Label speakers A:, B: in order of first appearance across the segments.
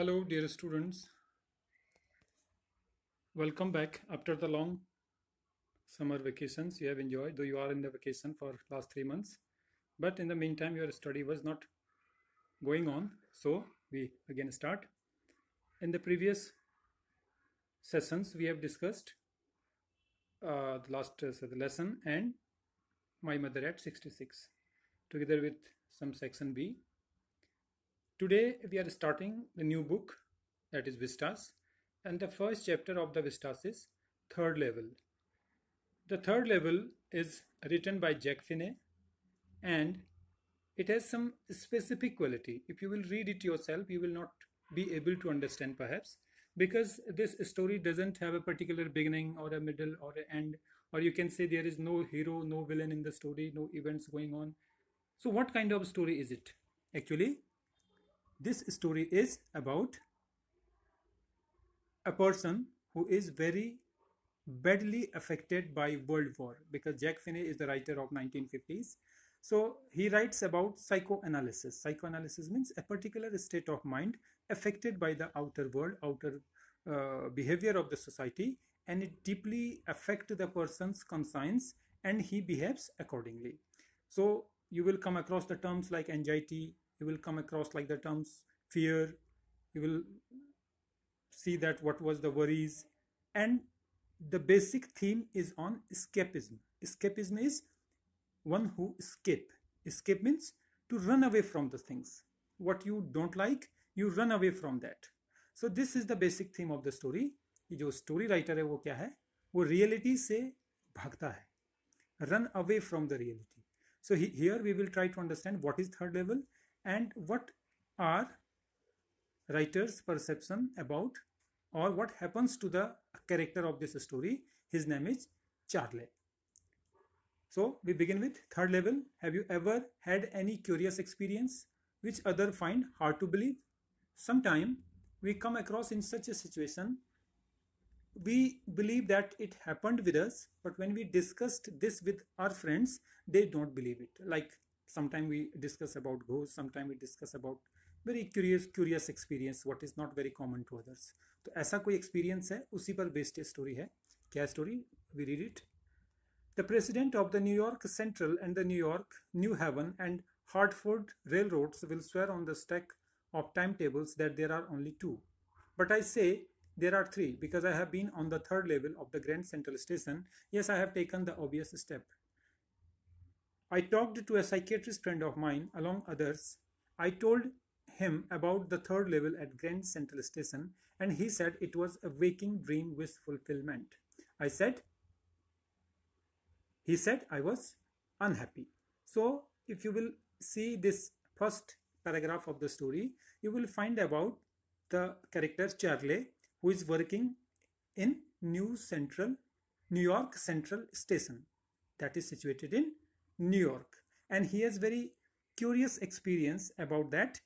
A: Hello dear students. Welcome back after the long summer vacations you have enjoyed though you are in the vacation for last 3 months but in the meantime your study was not going on so we again start. In the previous sessions we have discussed uh, the last uh, the lesson and my mother at 66 together with some section B Today we are starting the new book that is Vistas and the first chapter of the Vistas is third level. The third level is written by Jack Finney and it has some specific quality. If you will read it yourself, you will not be able to understand perhaps because this story doesn't have a particular beginning or a middle or an end or you can say there is no hero, no villain in the story, no events going on. So what kind of story is it? Actually, this story is about a person who is very badly affected by world war because jack finney is the writer of 1950s so he writes about psychoanalysis psychoanalysis means a particular state of mind affected by the outer world outer uh, behavior of the society and it deeply affect the person's conscience and he behaves accordingly so you will come across the terms like anxiety you will come across like the terms fear you will see that what was the worries and the basic theme is on escapism escapism is one who escape escape means to run away from the things what you don't like you run away from that so this is the basic theme of the story कि story writer writer है reality say. है वो reality से भागता है run away from the reality so here we will try and what are writer's perception about or what happens to the character of this story his name is charlie so we begin with third level have you ever had any curious experience which other find hard to believe sometime we come across in such a situation we believe that it happened with us but when we discussed this with our friends they don't believe it like sometimes we discuss about ghosts sometimes we discuss about very curious curious experience what is not very common to others to aisa koi experience hai usi par based story hai kya story we read it the president of the new york central and the new york new haven and hartford railroads will swear on the stack of timetables that there are only two but i say there are three because i have been on the third level of the grand central station yes i have taken the obvious step I talked to a psychiatrist friend of mine, along others. I told him about the third level at Grand Central Station, and he said it was a waking dream with fulfillment. I said, he said I was unhappy. So, if you will see this first paragraph of the story, you will find about the character Charlie, who is working in New Central, New York Central Station, that is situated in New York. And he has very curious experience about that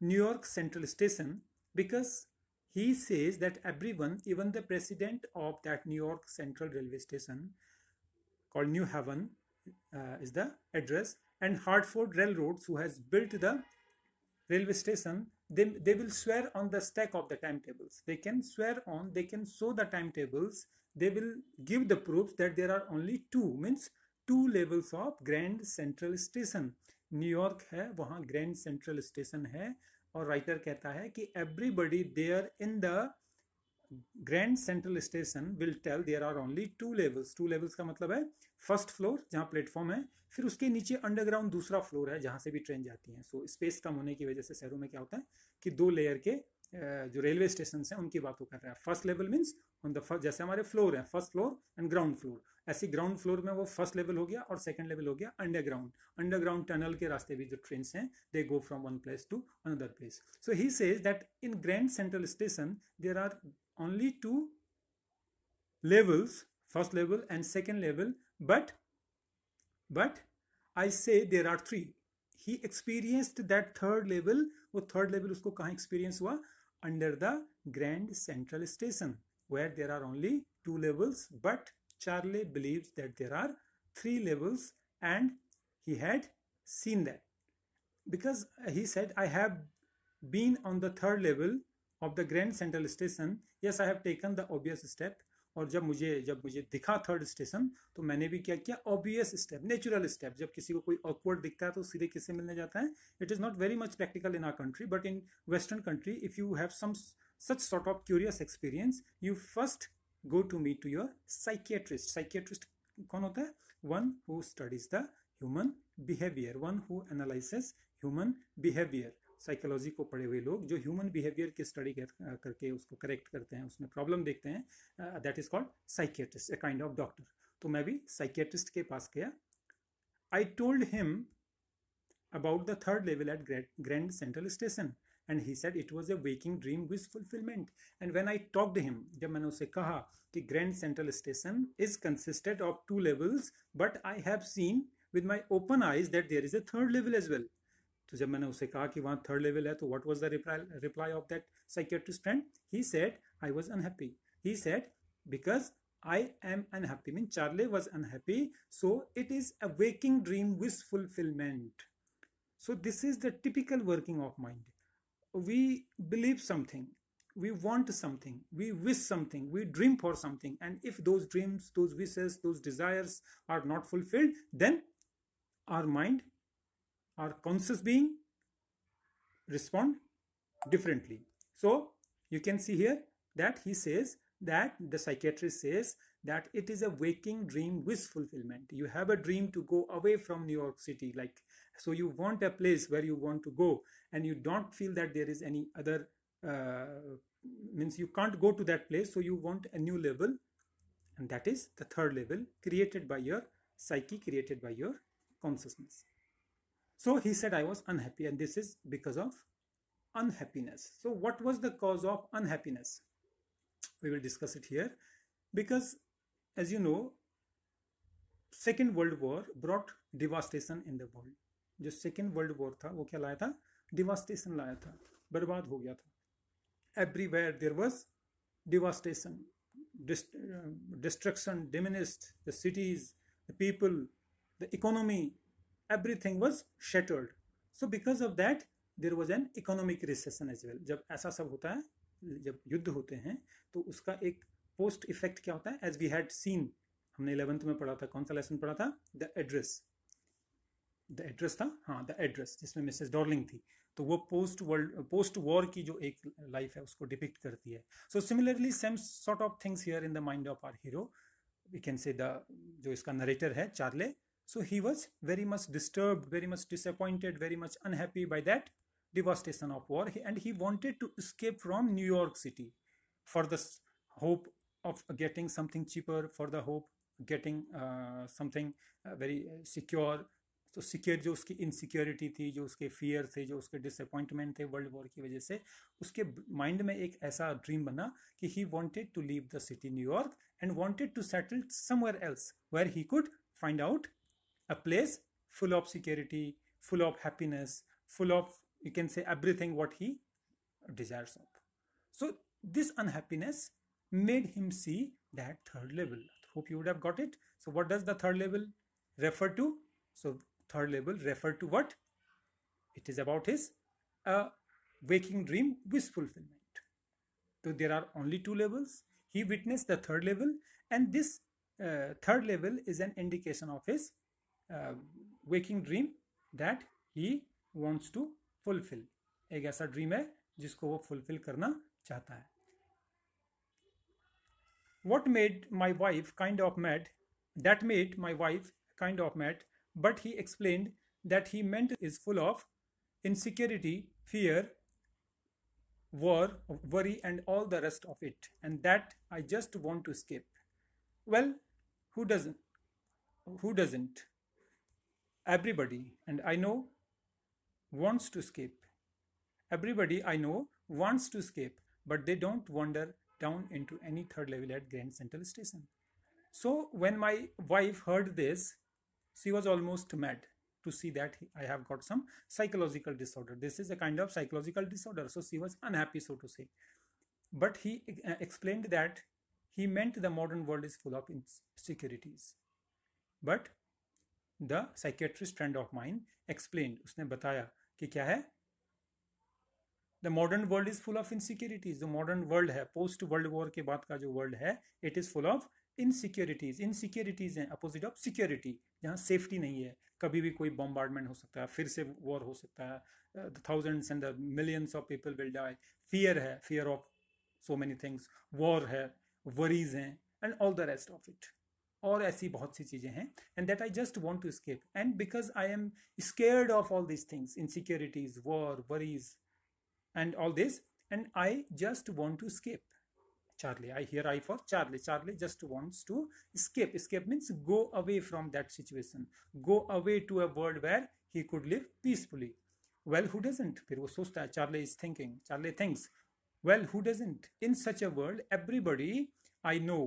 A: New York Central Station because he says that everyone, even the president of that New York Central Railway Station called New Haven uh, is the address and Hartford Railroads who has built the railway station they, they will swear on the stack of the timetables they can swear on they can show the timetables they will give the proofs that there are only two means two levels of Grand Central Station New York है वहाँ grand Central station है और writer कहता है कि everybody there in the Grand Central Station will tell there are only two levels two levels का मतलब है फर्स्ट फ्लोर जहाँ प्लेटफॉर्म है फिर उसके नीचे अंडरग्राउंड दूसरा फ्लोर है जहाँ से भी ट्रेन जाती है सो स्पेस कम होने की वजह से शहरों में क्या होता है कि दो लेयर के जो रेलवे स्टेशन हैं उनकी बातों कर रहे हैं first level means on the जैसे हमारे फ्लोर हैं first floor and ground floor ऐसी ग्राउंड फ्लोर में वो फर्स्ट लेवल हो गया और सेकंड लेवल हो गया अंडरग्राउंड अंडरग्राउंड टनल के रास्ते भी जो ट्रेन हैं they go from one place to another place so he says that in Grand Central Station there are only two levels first level and second level but but I say there are three he experienced that third level वो third level उसको कहाँ experience हुआ under the Grand Central Station where there are only two levels but Charlie believes that there are three levels and he had seen that because he said I have been on the third level of the Grand Central Station yes I have taken the obvious step और जब मुझे जब मुझे दिखा third station तो मैंने भी क्या किया ऑब्वियस स्टेप नेचुरल स्टेप जब किसी को कोई ऑकवर्ड दिखता है तो सीधे किससे मिलने जाता है it is not very much practical in our country but in western country if you have some such sort of curious experience you first go to meet to your psychiatrist psychiatrist कौन होता है one who studies the human behaviour one who analysis human behaviour psychology को पढ़े हुए लोग जो human behaviour की study करके उसको करेक्ट करते हैं उसमें प्रॉब्लम देखते हैं that is called psychiatrist a kind of doctor तो मैं भी साइकेट्रिस्ट के पास गया I told him about the third level at Grand Central Station and he said it was a waking dream wish fulfilment and when I talked him जब मैंने उसे कहा कि Grand Central Station is consisted of two levels but I have seen with my open eyes that there is a third level as well तो जब मैंने उसे कहा कि वहाँ थर्ड लेवल है तो what was the reply of that psychiatrist friend he said I was unhappy he said because I am unhappy mean Charlie was unhappy so it is a waking dream with fulfilment so this is the typical working of mind we believe something we want something we wish something we dream for something and if those dreams those wishes those desires are not fulfilled then our mind Our conscious being respond differently. So you can see here that he says that the psychiatrist says that it is a waking dream wish fulfillment. You have a dream to go away from New York City, like so you want a place where you want to go, and you don't feel that there is any other uh, means you can't go to that place, so you want a new level, and that is the third level created by your psyche, created by your consciousness. So he said, I was unhappy, and this is because of unhappiness. So, what was the cause of unhappiness? We will discuss it here because, as you know, Second World War brought devastation in the world. जो second world war था वो क्या लाया था devastation लाया था बर्बाद हो गया था everywhere there was devastation destruction diminished the cities the people the economy everything was shattered so because of that there was an economic recession as well जब ऐसा सब होता है जब युद्ध होते हैं तो उसका एक पोस्ट इफेक्ट क्या होता है एज वी हैड सीन हमने इलेवंथ में पढ़ा था कौन सा लेसन पढ़ा था द एड्रेस द एड्रेस था हाँ द एड्रेस जिसमें मिसेस डॉर्लिंग थी तो वो पोस्ट वर्ल्ड पोस्ट वॉर की जो एक लाइफ है उसको डिपिक्ट करती है so similarly same sort of things here in the mind of our hero we can say the जो इसका नरेटर है Charlie So he was very much disturbed, very much disappointed, very much unhappy by that devastation of war, and he wanted to escape from New York City for the hope of getting something cheaper, for the hope getting uh, something uh, very secure. तो secure जो उसकी insecurity थी जो उसके fear थे जो उसके disappointment थे वर्ल्ड वॉर की वजह से उसके माइंड में एक ऐसा ड्रीम बना कि he wanted to leave the city New York and wanted to settle somewhere else where he could find out a place full of security, full of happiness, full of, you can say, everything what he desires of. So this unhappiness made him see that third level. Hope you would have got it. So what does the third level refer to? So third level refer to what? It is about his uh, waking dream wish fulfillment. So there are only two levels. He witnessed the third level and this uh, third level is an indication of his uh, waking dream that he wants to fulfil. एक ऐसा dream है जिसको वो fulfil करना चाहता है what made my wife kind of mad that made my wife kind of mad but he explain that he meant is full of insecurity fear war worry and all the rest of it and that i just want to escape well who doesn't who doesn't everybody and I know wants to escape. Everybody I know wants to escape, but they don't wander down into any third level at Grand Central Station. So when my wife heard this, she was almost mad to see that I have got some psychological disorder. This is a kind of psychological disorder. So she was unhappy, so to say. But he uh, explained that he meant the modern world is full of insecurities. But the psychiatrist friend of mind explain उसने बताया कि क्या है the modern world is full of insecurities जो modern world है post world war के बाद का जो वर्ल्ड है it is full of insecurities insecurities हैं अपोजिट ऑफ सिक्योरिटी जहाँ सेफ्टी नहीं है कभी भी कोई बॉम्बार्डमेंट हो सकता है फिर से वॉर हो सकता है thousands and the millions of people will die fear है fear of so many things war है वरीज हैं and all the rest of it और ऐसी बहुत सी चीज़ें हैं and that I just want to escape and because I am scared of all this things insecurities war worries and all this and I just want to escape Charlie. I hear I for Charlie. Charlie just wants to escape. Escape means go away from that situation. Go away to a world where he could live peacefully. Well, who doesn't? फिर वो सोचता है Charlie is thinking. Charlie thinks. Well, who doesn't? In such a world, everybody I know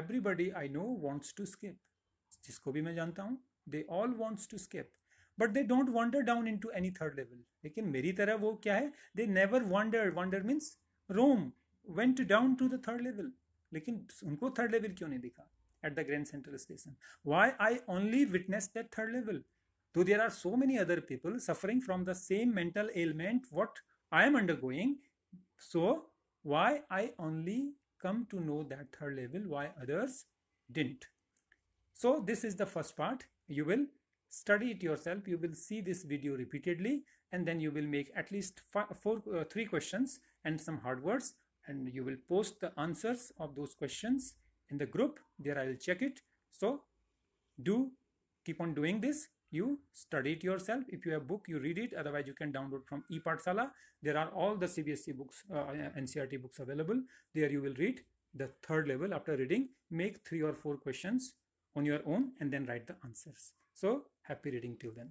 A: everybody I know wants to skip जिसको भी मैं जानता हूँ they all wants to skip but they don't wander down into any third level लेकिन मेरी तरह वो क्या है they never wander wander means roam went down to the third level लेकिन उनको थर्ड लेवल क्यों नहीं दिखा at the Grand Central Station why I only witness that third level तो there are so many other people suffering from the same mental ailment what I am undergoing so why I only come to know that third level why others didn't so this is the first part you will study it yourself you will see this video repeatedly and then you will make at least five, four uh, three questions and some hard words and you will post the answers of those questions in the group there i will check it so do keep on doing this you study it yourself if you have book you read it otherwise you can download from epartsala there are all the cbsc books uh, ncrt books available there you will read the third level after reading make three or four questions on your own and then write the answers so happy reading till then